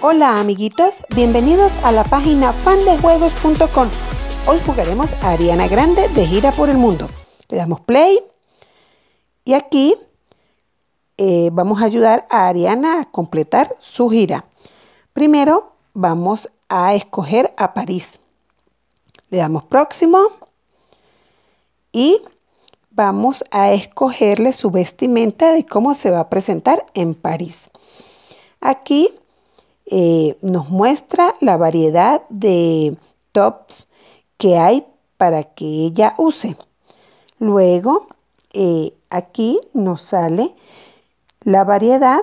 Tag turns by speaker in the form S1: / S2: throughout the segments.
S1: Hola amiguitos, bienvenidos a la página fandejuegos.com. Hoy jugaremos a Ariana Grande de gira por el mundo. Le damos play y aquí eh, vamos a ayudar a Ariana a completar su gira. Primero vamos a escoger a París. Le damos próximo y vamos a escogerle su vestimenta de cómo se va a presentar en París. Aquí eh, nos muestra la variedad de tops que hay para que ella use. Luego, eh, aquí nos sale la variedad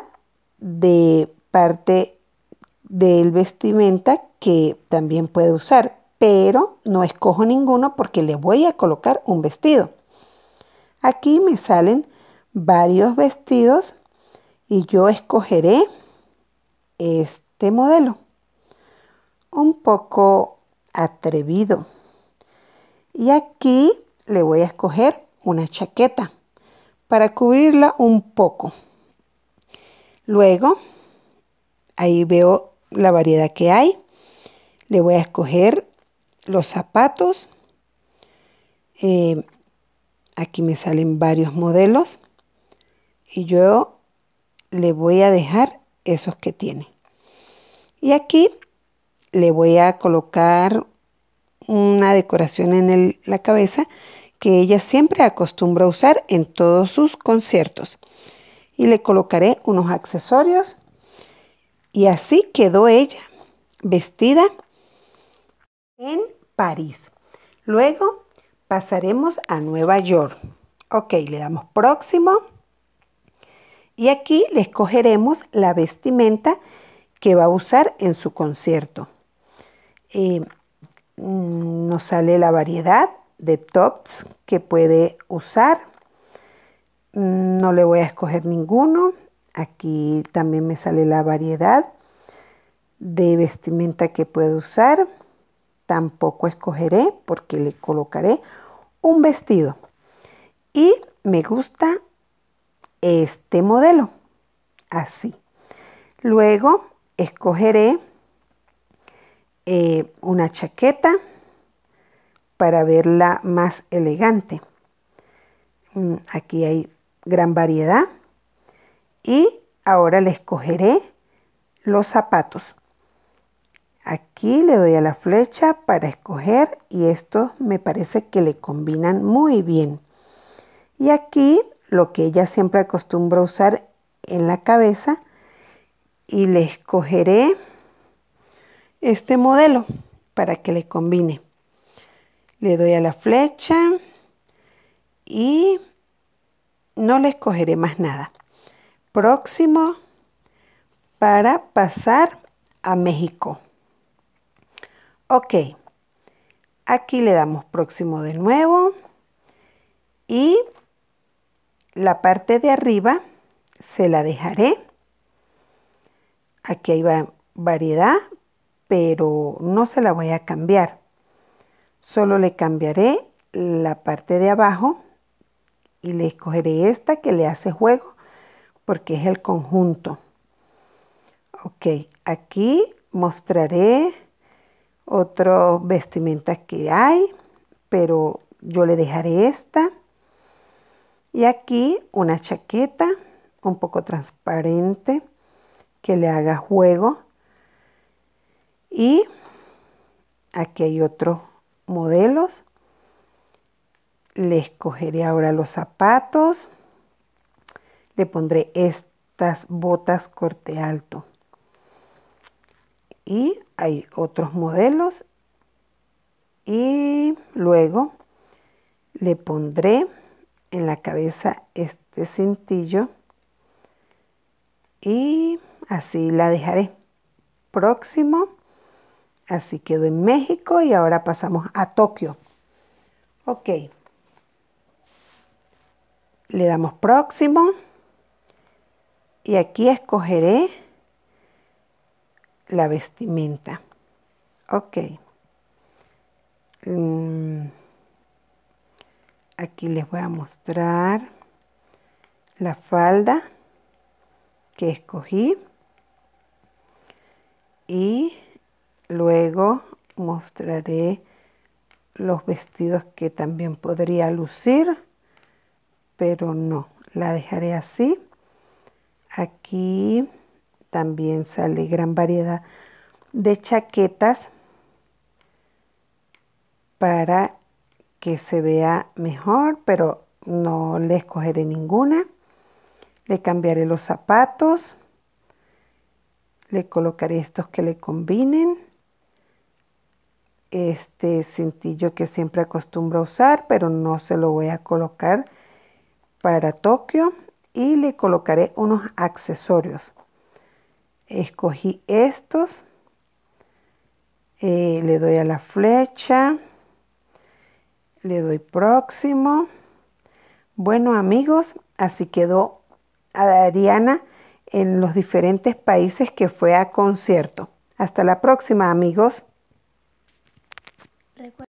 S1: de parte del vestimenta que también puede usar, pero no escojo ninguno porque le voy a colocar un vestido. Aquí me salen varios vestidos y yo escogeré este de este modelo. Un poco atrevido. Y aquí le voy a escoger una chaqueta para cubrirla un poco. Luego, ahí veo la variedad que hay. Le voy a escoger los zapatos. Eh, aquí me salen varios modelos. Y yo le voy a dejar esos que tiene. Y aquí le voy a colocar una decoración en la cabeza que ella siempre acostumbra usar en todos sus conciertos. Y le colocaré unos accesorios. Y así quedó ella, vestida en París. Luego pasaremos a Nueva York. Ok, le damos próximo. Y aquí le escogeremos la vestimenta que va a usar en su concierto. Eh, mm, nos sale la variedad de tops que puede usar. Mm, no le voy a escoger ninguno. Aquí también me sale la variedad de vestimenta que puede usar. Tampoco escogeré porque le colocaré un vestido. Y me gusta este modelo. Así. Luego escogeré eh, una chaqueta para verla más elegante. Mm, aquí hay gran variedad. Y ahora le escogeré los zapatos. Aquí le doy a la flecha para escoger y estos me parece que le combinan muy bien. Y aquí lo que ella siempre acostumbra usar en la cabeza y le escogeré este modelo para que le combine. Le doy a la flecha y no le escogeré más nada. Próximo para pasar a México. Ok, aquí le damos próximo de nuevo y la parte de arriba se la dejaré Aquí hay variedad, pero no se la voy a cambiar. Solo le cambiaré la parte de abajo y le escogeré esta que le hace juego porque es el conjunto. Ok, aquí mostraré otro vestimenta que hay, pero yo le dejaré esta. Y aquí una chaqueta un poco transparente que le haga juego. Y aquí hay otros modelos. Le escogeré ahora los zapatos. Le pondré estas botas corte alto. Y hay otros modelos. Y luego le pondré en la cabeza este cintillo. Y así la dejaré. Próximo, así quedó en México y ahora pasamos a Tokio. Ok, le damos próximo y aquí escogeré la vestimenta. Ok. Mm. aquí les voy a mostrar la falda que escogí y luego mostraré los vestidos que también podría lucir pero no la dejaré así aquí también sale gran variedad de chaquetas para que se vea mejor pero no le escogeré ninguna le cambiaré los zapatos le colocaré estos que le combinen este cintillo que siempre acostumbro a usar pero no se lo voy a colocar para Tokio y le colocaré unos accesorios escogí estos eh, le doy a la flecha le doy próximo bueno amigos así quedó a Ariana en los diferentes países que fue a concierto. Hasta la próxima amigos.